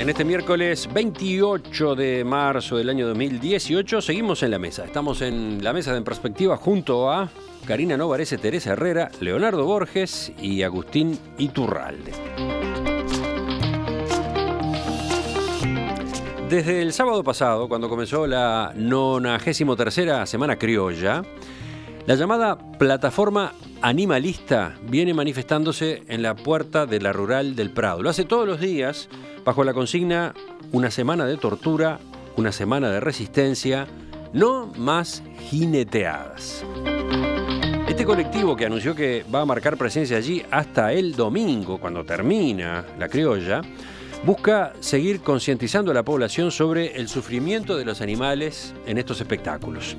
En este miércoles 28 de marzo del año 2018 seguimos en la mesa. Estamos en la mesa de En Perspectiva junto a Karina Novarese, Teresa Herrera, Leonardo Borges y Agustín Iturralde. Desde el sábado pasado, cuando comenzó la 93 Semana Criolla, la llamada plataforma animalista viene manifestándose en la puerta de la rural del Prado. Lo hace todos los días bajo la consigna Una semana de tortura, una semana de resistencia, no más jineteadas. Este colectivo que anunció que va a marcar presencia allí hasta el domingo, cuando termina la criolla, busca seguir concientizando a la población sobre el sufrimiento de los animales en estos espectáculos.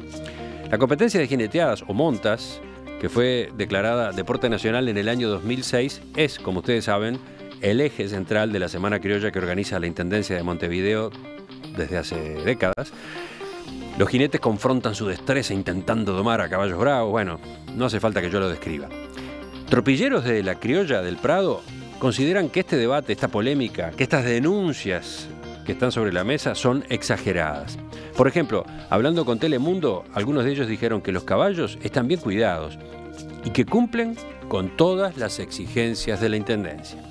La competencia de jineteadas o montas, que fue declarada deporte nacional en el año 2006, es, como ustedes saben, el eje central de la Semana Criolla que organiza la Intendencia de Montevideo desde hace décadas. Los jinetes confrontan su destreza intentando domar a caballos bravos. Bueno, no hace falta que yo lo describa. Tropilleros de la criolla del Prado consideran que este debate, esta polémica, que estas denuncias que están sobre la mesa son exageradas. Por ejemplo, hablando con Telemundo, algunos de ellos dijeron que los caballos están bien cuidados y que cumplen con todas las exigencias de la Intendencia.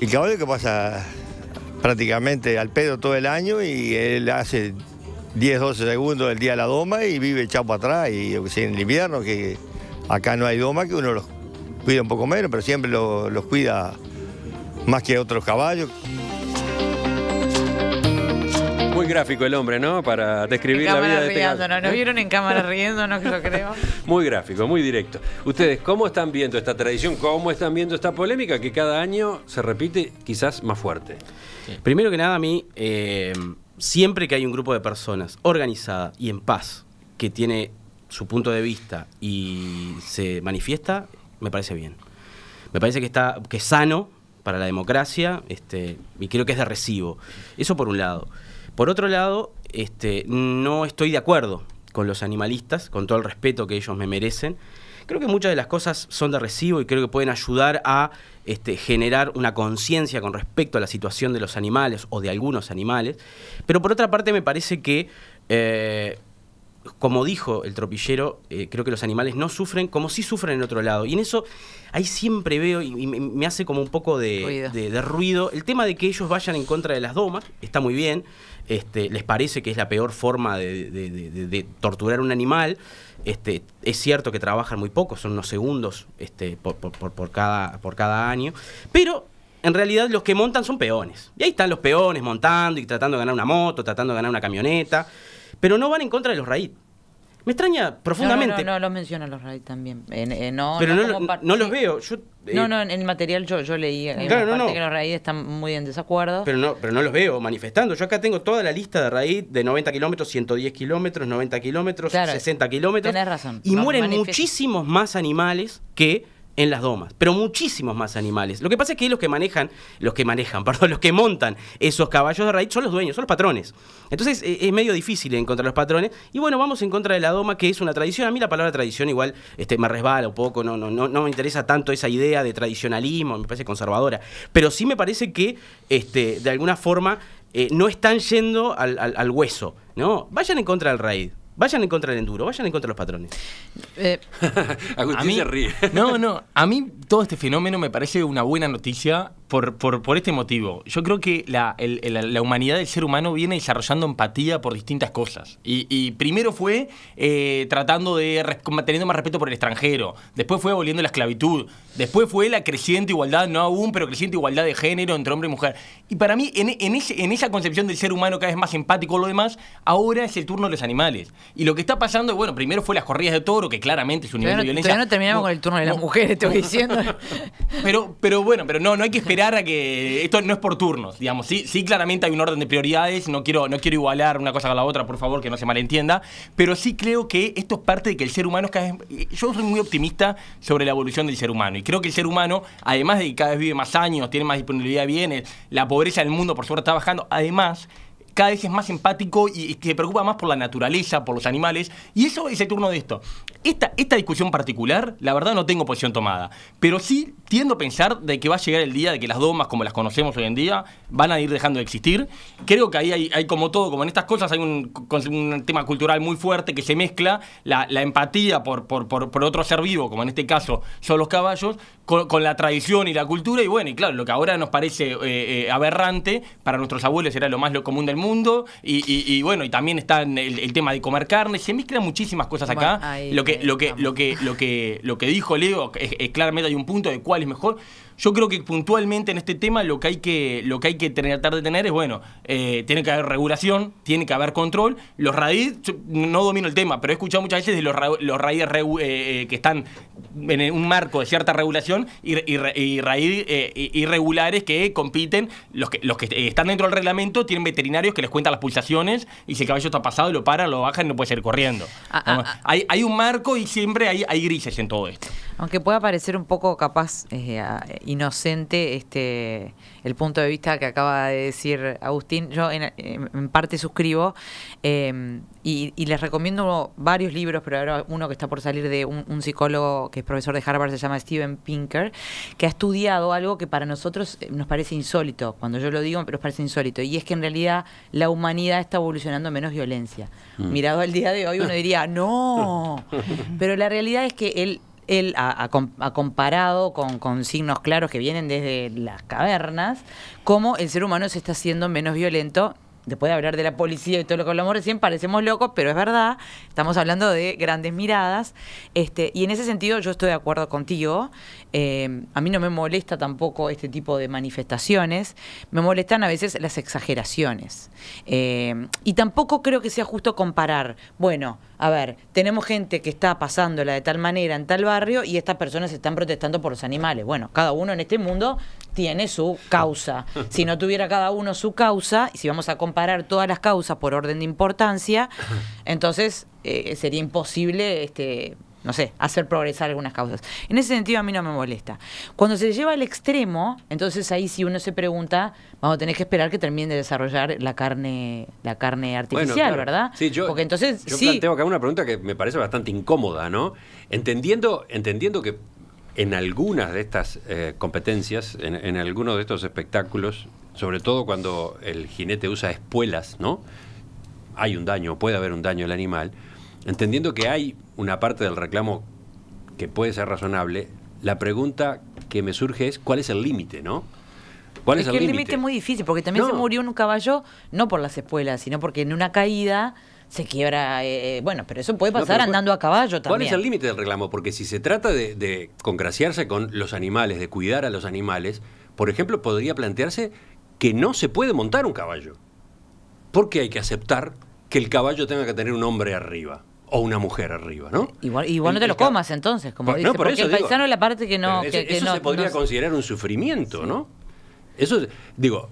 El caballo que pasa prácticamente al pedo todo el año y él hace 10, 12 segundos el día la doma y vive chapo atrás. Y en el invierno, que acá no hay doma, que uno los cuida un poco menos, pero siempre los cuida más que otros caballos. Muy gráfico el hombre, ¿no? Para describir la vida de este no, ¿Nos ¿Eh? vieron en cámara riendo? yo creo. Muy gráfico, muy directo. Ustedes, ¿cómo están viendo esta tradición? ¿Cómo están viendo esta polémica que cada año se repite quizás más fuerte? Primero que nada, a mí, eh, siempre que hay un grupo de personas organizada y en paz que tiene su punto de vista y se manifiesta, me parece bien. Me parece que está que sano para la democracia este, y creo que es de recibo. Eso por un lado. Por otro lado, este, no estoy de acuerdo con los animalistas, con todo el respeto que ellos me merecen. Creo que muchas de las cosas son de recibo y creo que pueden ayudar a este, generar una conciencia con respecto a la situación de los animales o de algunos animales. Pero por otra parte me parece que eh, como dijo el tropillero, eh, creo que los animales no sufren como sí sufren en otro lado. Y en eso ahí siempre veo y, me hace como un poco de ruido. El tema de que ellos vayan en contra de las domas está muy bien. Este, les parece que es la peor forma de, torturar un animal. Este, es cierto que trabajan muy poco, son unos segundos este, por, cada, por cada año. Pero en realidad los que montan son peones. Y ahí están los peones montando y tratando de ganar una moto, tratando de ganar una camioneta pero no van en contra de los raíz. Me extraña profundamente. No, no, no, los mencionan los raíz también. Eh, no, pero no, no, los veo. Eh, no, no, en el material yo, yo leí claro, parte que los raíz están muy en desacuerdo. Pero no, pero no los veo manifestando. Yo acá tengo toda la lista de raíz de 90 kilómetros, 110 kilómetros, 90 kilómetros, 60 kilómetros. Tenés razón. Y mueren muchísimos más animales que en las domas, pero muchísimos más animales. Lo que pasa es que los que manejan, los que manejan, perdón, los que montan esos caballos de raíz son los dueños, son los patrones. Entonces e, es medio difícil encontrar los patrones. Y bueno, vamos en contra de la doma, que es una tradición. A mí la palabra tradición igual este, me resbala un poco, no, no, no, me interesa tanto esa idea de tradicionalismo, me parece conservadora. Pero sí me parece que este, de alguna forma eh, no están yendo al, hueso. ¿no? Vayan en contra del raid. Vayan en contra del enduro, vayan en contra de los patrones. Eh, a se ríe. No, no, a mí todo este fenómeno me parece una buena noticia por, este motivo. Yo creo que la, humanidad del ser humano viene desarrollando empatía por distintas cosas. Y, primero fue eh, tratando de teniendo más respeto por el extranjero, después fue aboliendo la esclavitud, después fue la creciente igualdad, no aún, pero creciente igualdad de género entre hombre y mujer. Y para mí, en, esa concepción del ser humano cada vez más empático lo demás, ahora es el turno de los animales. Y lo que está pasando, bueno, primero fue las corridas de toro, que claramente es un nivel de violencia. Todavía no terminamos con el turno de las mujeres, te voy diciendo. Pero, pero bueno, pero no, no hay que esperar que. Esto no es por turnos, digamos. Sí, sí claramente hay un orden de prioridades. No quiero, no quiero igualar una cosa con la otra, por favor, que no se malentienda. Pero sí creo que esto es parte de que el ser humano es cada vez. Yo soy muy optimista sobre la evolución del ser humano. Y creo que el ser humano, además de que cada vez vive más años, tiene más disponibilidad de bienes, la pobreza del mundo, por suerte, está bajando. Además cada vez es más empático y, se preocupa más por la naturaleza, por los animales. Y eso es el turno de esto. Esta, esta discusión particular, la verdad no tengo posición tomada, pero sí tiendo a pensar de que va a llegar el día de que las domas, como las conocemos hoy en día, van a ir dejando de existir. Creo que ahí hay, como todo, como en estas cosas, hay un, tema cultural muy fuerte que se mezcla, la, empatía por, por, otro ser vivo, como en este caso son los caballos, con, la tradición y la cultura. Y bueno, y claro, lo que ahora nos parece eh, eh, aberrante, para nuestros abuelos era lo más lo común del mundo y, bueno, y también está el, el, tema de comer carne, se mezclan muchísimas cosas acá. lo, que, lo, que, lo, que, lo, que, lo, que, dijo Leo, es, claramente hay un punto de cuál es mejor. Yo creo que puntualmente en este tema lo que hay que, lo que, hay que tratar de tener es, bueno, eh, tiene que haber regulación, tiene que haber control. Los raíz, no domino el tema, pero he escuchado muchas veces de los, los raíz eh, eh, que están en un marco de cierta regulación y, y, raíz irregulares que compiten, los que, los que están dentro del reglamento tienen veterinarios que les cuentan las pulsaciones y si el caballo está pasado lo paran, lo bajan y no puede ser corriendo. Ah, ah, ah. hay, hay un marco y siempre hay, hay grises en todo esto. Aunque pueda parecer un poco capaz eh, inocente este el punto de vista que acaba de decir Agustín, yo en, parte suscribo em, y, les recomiendo varios libros, pero ahora uno que está por salir de un, psicólogo que es profesor de Harvard, se llama Steven Pinker, que ha estudiado algo que para nosotros eh, nos parece insólito, cuando yo lo digo, pero nos parece insólito, y es que en realidad la humanidad está evolucionando menos violencia. Mm. Mirado al día de hoy uno diría, no, pero la realidad es que él él ha, comparado con, signos claros que vienen desde las cavernas, cómo el ser humano se está haciendo menos violento. Después de hablar de la policía y todo lo que hablamos recién, parecemos locos, pero es verdad, estamos hablando de grandes miradas. Este, y en ese sentido yo estoy de acuerdo contigo. Eh, a mí no me molesta tampoco este tipo de manifestaciones. Me molestan a veces las exageraciones. Eh, y tampoco creo que sea justo comparar, bueno, a ver, tenemos gente que está pasándola de tal manera en tal barrio y estas personas están protestando por los animales. Bueno, cada uno en este mundo tiene su causa. Si no tuviera cada uno su causa, y si vamos a comparar todas las causas por orden de importancia, entonces eh, sería imposible este, no sé, hacer progresar algunas causas. En ese sentido a mí no me molesta. Cuando se lleva al extremo, entonces ahí si uno se pregunta, vamos a tener que esperar que termine de desarrollar la carne, la carne artificial, ¿verdad? Sí, yo, Porque entonces, sí. planteo acá una pregunta que me parece bastante incómoda, ¿no? Entendiendo, entendiendo que en algunas de estas eh, competencias, en, en algunos de estos espectáculos, sobre todo cuando el jinete usa espuelas, ¿no? Hay un daño, puede haber un daño al animal, entendiendo que hay una parte del reclamo que puede ser razonable, la pregunta que me surge es cuál es el límite, ¿no? ¿Cuál es, el que límite? el límite es muy difícil, porque también se murió un caballo, no por las espuelas, sino porque en una caída se quiebra. Eh, bueno, pero eso puede pasar andando a caballo también. ¿Cuál es el límite del reclamo? Porque si se trata de, de congraciarse con los animales, de cuidar a los animales, por ejemplo, podría plantearse que no se puede montar un caballo. Porque hay que aceptar que el caballo tenga que tener un hombre arriba o una mujer arriba, ¿no? Igual, igual no te lo comas entonces, como dice, no, porque el es la parte que no... Eso, se podría considerar un sufrimiento, ¿no? Eso, digo,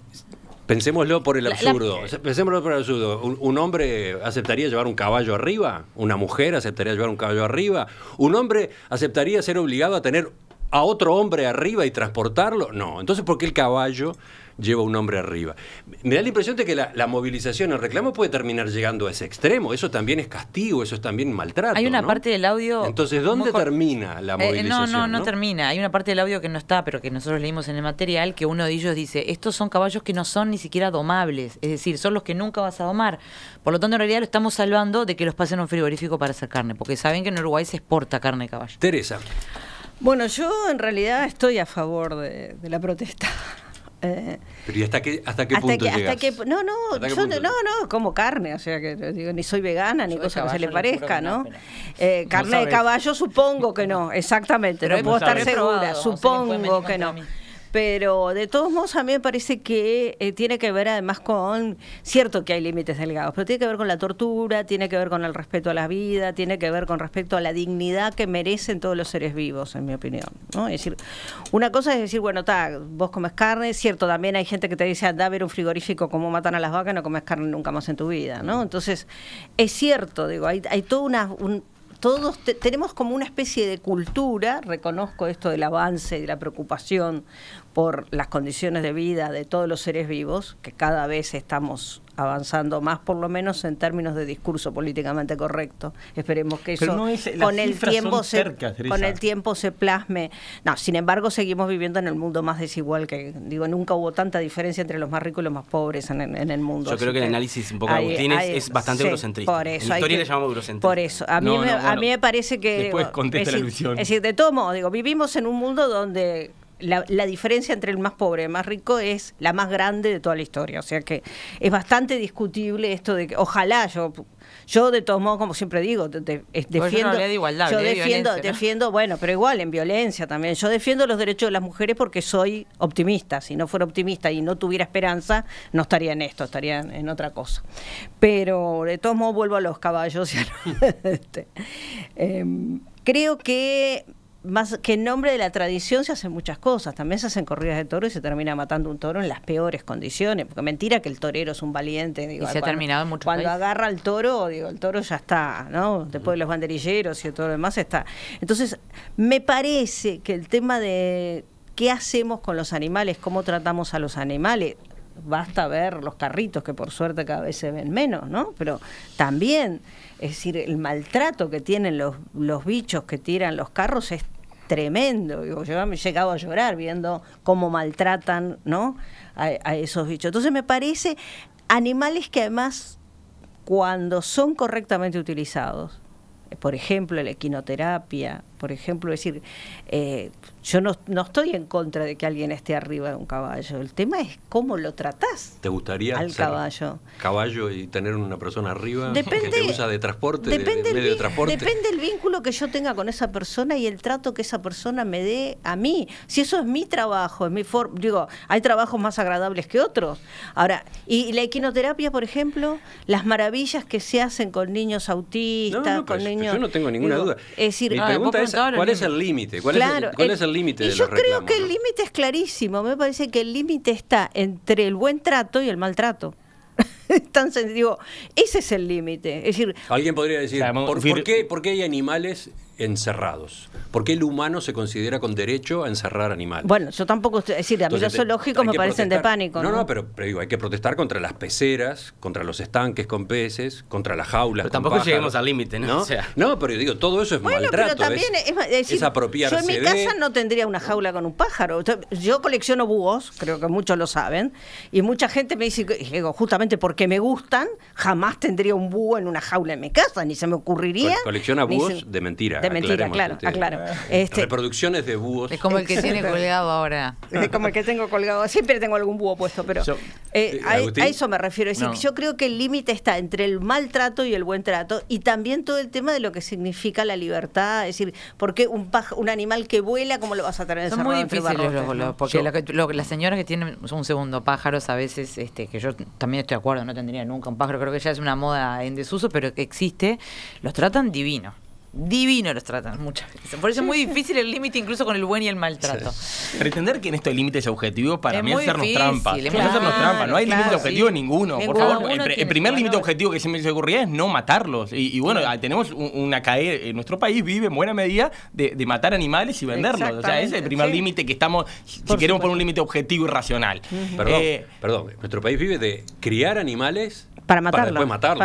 pensémoslo por el absurdo, pensémoslo por el absurdo. un, hombre aceptaría llevar un caballo arriba? ¿Una mujer aceptaría llevar un caballo arriba? ¿Un hombre aceptaría ser obligado a tener a otro hombre arriba y transportarlo? No. Entonces, ¿por qué el caballo lleva un hombre arriba? Me da la impresión de que la, movilización, el reclamo puede terminar llegando a ese extremo. Eso también es castigo, eso es también maltrato. Hay una parte del audio. Entonces, ¿dónde termina la movilización? Eh, eh, no, no, no, no, termina. Hay una parte del audio que no está, pero que nosotros leímos en el material, que uno de ellos dice: estos son caballos que no son ni siquiera domables, es decir, son los que nunca vas a domar. Por lo tanto, en realidad lo estamos salvando de que los pasen a un frigorífico para hacer carne, porque saben que en Uruguay se exporta carne de caballo. Teresa. Bueno, yo en realidad estoy a favor de, la protesta. Eh, pero ¿y hasta qué, hasta qué punto no, no, yo, no, no, como carne, o sea, que digo, ni soy vegana, ni cosa que se le parezca, ¿no? eh, carne de caballo supongo que no, exactamente, no puedo estar segura, supongo que no. Pero de todos modos a mí me parece que eh, tiene que ver además con, cierto que hay límites delgados, pero tiene que ver con la tortura, tiene que ver con el respeto a la vida, tiene que ver con respecto a la dignidad que merecen todos los seres vivos, en mi opinión. ¿no? Es decir, una cosa es decir, bueno, ta, vos comes carne, cierto, también hay gente que te dice, anda a ver un frigorífico cómo matan a las vacas, no comes carne nunca más en tu vida, ¿no? Entonces, es cierto, digo, hay, hay toda una... Un, todos tenemos como una especie de cultura, reconozco esto del avance y de la preocupación por las condiciones de vida de todos los seres vivos, que cada vez estamos avanzando más, por lo menos en términos de discurso políticamente correcto. Esperemos que eso con, el tiempo se, con el tiempo se plasme. No, sin embargo, seguimos viviendo en el mundo más desigual que, digo, nunca hubo tanta diferencia entre los más ricos y los más pobres en, el mundo. Yo creo que, el análisis un poco de Agustín es, bastante eurocentrista. Por eso, historia le llamamos eurocentrista. Por eso, a mí, me, a mí me parece que... Después contesta la Es decir, de todo modo, digo, vivimos en un mundo donde la, diferencia entre el más pobre y el más rico es la más grande de toda la historia. O sea que es bastante discutible esto de que ojalá yo, yo de todos modos, como siempre digo, de, pues defiendo... Yo, defiendo, defiendo, bueno, pero igual en violencia también. Yo defiendo los derechos de las mujeres porque soy optimista. Si no fuera optimista y no tuviera esperanza, no estaría en esto, estaría en otra cosa. Pero de todos modos vuelvo a los caballos. Este, em, creo que más que en nombre de la tradición se hacen muchas cosas. También se hacen corridas de toro y se termina matando un toro en las peores condiciones. Porque mentira que el torero es un valiente. y se ha terminado mucho Cuando agarra el toro, digo, el toro ya está, ¿no? Después de los banderilleros y todo lo demás está. Entonces, me parece que el tema de qué hacemos con los animales, cómo tratamos a los animales, basta ver los carritos que por suerte cada vez se ven menos, ¿no? Pero también, es decir, el maltrato que tienen los, los bichos que tiran los carros es tremendo. yo me he llegado a llorar viendo cómo maltratan ¿no? a, a esos bichos. Entonces me parece animales que además cuando son correctamente utilizados, por ejemplo la equinoterapia por ejemplo, es decir, eh, yo no, estoy en contra de que alguien esté arriba de un caballo, el tema es cómo lo tratás. ¿Te gustaría al caballo? Caballo y tener una persona arriba depende, que usa de transporte, depende de, medio transporte. Depende el vínculo que yo tenga con esa persona y el trato que esa persona me dé a mí. Si eso es mi trabajo, es mi forma, digo, hay trabajos más agradables que otros. Ahora, y la equinoterapia, por ejemplo, las maravillas que se hacen con niños autistas, pues, con niños. Yo no tengo ninguna duda. Es decir, Mi ah, pregunta ¿Cuál es el límite? ¿Cuál, es, el, límite Yo creo que el límite es clarísimo. Me parece que el límite está entre el buen trato y el maltrato. Tan sencillo. Ese es el límite. Es decir, Alguien podría decir, ¿por qué hay animales encerrados? ¿Por qué el humano se considera con derecho a encerrar animales? Bueno, yo tampoco estoy, es decir, a mí los zoológicos me parecen de pánico. No, no, pero, digo, hay que protestar contra las peceras, contra los estanques con peces, contra las jaulas. Pero tampoco lleguemos al límite, ¿no? ¿no? pero yo pero digo, todo eso es bueno, maltrato. Pero también es, apropiado. decir, Yo en mi casa no tendría una jaula con un pájaro. Yo colecciono búhos, creo que muchos lo saben, y mucha gente me dice, digo, justamente porque me gustan, jamás tendría un búho en una jaula en mi casa, ni se me ocurriría. colecciona búhos de mentira mentira, claro, ah. este, Reproducciones de búhos. Es como el que tiene colgado ahora. Es como el que tengo colgado. Siempre tengo algún búho puesto, pero eh, eh, e-, a, eso me refiero. Es decir, yo creo que el límite está entre el maltrato y el buen trato y también todo el tema de lo que significa la libertad. Es decir, ¿por qué un, un animal que vuela, cómo lo vas a tener Son muy difíciles los porque las señoras que tienen un segundo pájaros a veces, este, que yo también estoy de acuerdo, no tendría nunca un pájaro, creo que ya es una moda en desuso, pero que existe, los tratan divinos divino los tratan muchas veces. Por eso es muy difícil el límite incluso con el buen y el maltrato. Pretender que en esto el límite es objetivo para mí es hacernos trampa. No hay límite objetivo ninguno. Por favor, el, primer límite objetivo que se me ocurría es no matarlos. Y, bueno, tenemos una caída. Eh, nuestro país vive en buena medida de, matar animales y venderlos. O sea, ese es el primer límite que estamos, si queremos poner un límite objetivo y racional. Perdón, eh, perdón, nuestro país vive de criar animales para matarlos. Para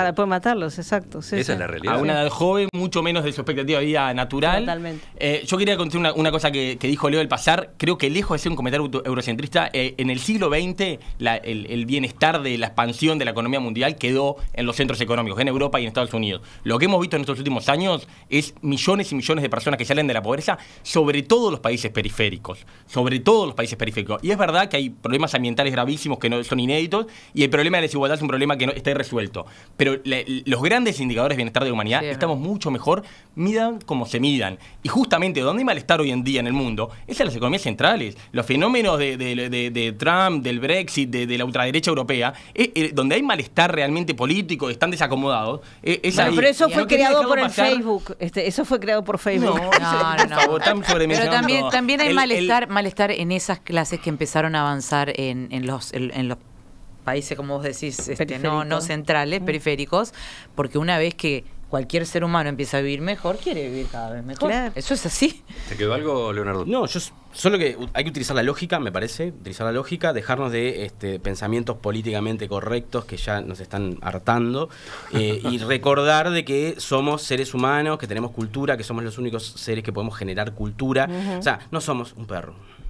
después matarlos. Para exacto. Esa es la realidad. A una edad joven, mucho menos de su expectativa de vida natural. Totalmente. Eh, yo quería contar una, cosa que, dijo Leo del pasar. Creo que lejos de ser un comentario eurocentrista, eh, en el siglo XX el, bienestar de la expansión de la economía mundial quedó en los centros económicos, en Europa y en Estados Unidos. Lo que hemos visto en estos últimos años es millones y millones de personas que salen de la pobreza, sobre todo los países periféricos. Sobre todo los países periféricos. Y es verdad que hay problemas ambientales gravísimos que no son inéditos y el problema de la desigualdad es un problema que no está resuelto. Pero los grandes indicadores de bienestar de la humanidad estamos mucho mejor, midan como se midan. Y justamente donde hay malestar hoy en día en el mundo es en las economías centrales. Los fenómenos de, Trump, del Brexit, de, la ultraderecha europea, eh, eh, donde hay malestar realmente político, están desacomodados. Eh, pero eso fue creado por el Facebook. Este, eso fue creado por Facebook. No, no, no. pero también, hay malestar, malestar en esas clases que empezaron a avanzar en los países, como vos decís, este, no, no centrales, mm. periféricos, porque una vez que cualquier ser humano empieza a vivir mejor, quiere vivir cada vez mejor. Eso es así. ¿Te quedó algo, Leonardo? No, yo solo que hay que utilizar la lógica, me parece, utilizar la lógica, dejarnos de este, pensamientos políticamente correctos que ya nos están hartando eh, y recordar de que somos seres humanos, que tenemos cultura, que somos los únicos seres que podemos generar cultura. O sea, no somos un perro.